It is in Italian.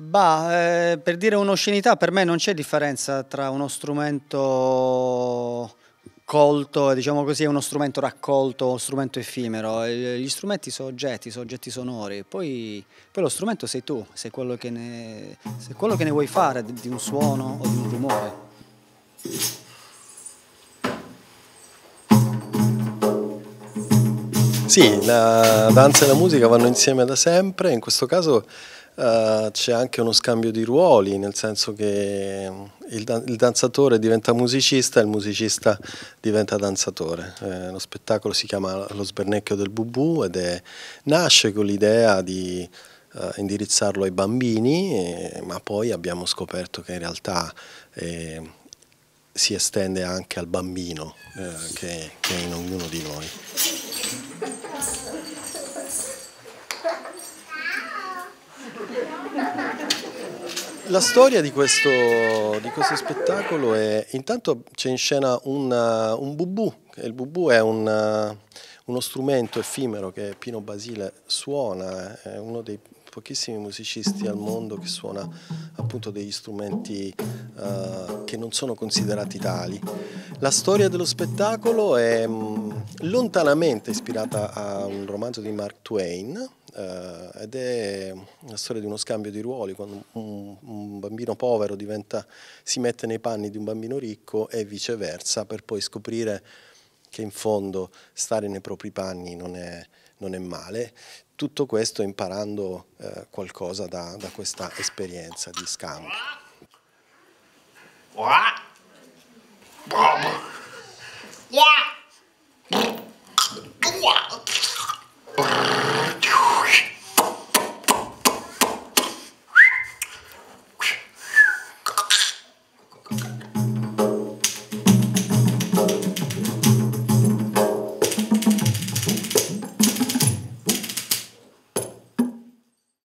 Bah, eh, per dire un'oscenità, per me non c'è differenza tra uno strumento colto, diciamo così, uno strumento raccolto, uno strumento effimero. Eh, gli strumenti sono oggetti, sono oggetti sonori. Poi, poi lo strumento sei tu, sei quello, ne, sei quello, che ne, vuoi fare di un suono o di un rumore. Sì, la danza e la musica vanno insieme da sempre, in questo caso eh, c'è anche uno scambio di ruoli, nel senso che mm, il, il, danzatore diventa musicista e il musicista diventa danzatore. Eh, lo spettacolo si chiama Lo sbernecchio del bubù ed è, nasce con l'idea di eh, indirizzarlo ai bambini, eh, ma poi abbiamo scoperto che in realtà eh, si estende anche al bambino eh, che, che è in ognuno di noi. La storia di questo, di questo spettacolo è intanto c'è in scena un, uh, un bubù, il bubù è un, uh, uno strumento effimero che Pino Basile suona, è uno dei pochissimi musicisti al mondo che suona appunto degli strumenti eh, che non sono considerati tali. La storia dello spettacolo è mh, mm, lontanamente ispirata a un romanzo di Mark Twain, eh, ed è la storia di uno scambio di ruoli, quando un, un bambino povero diventa, si mette nei panni di un bambino ricco e viceversa, per poi scoprire che in fondo stare nei propri panni non è, non è male. Tutto questo imparando eh, qualcosa da, da, questa esperienza di scambio. Yeah.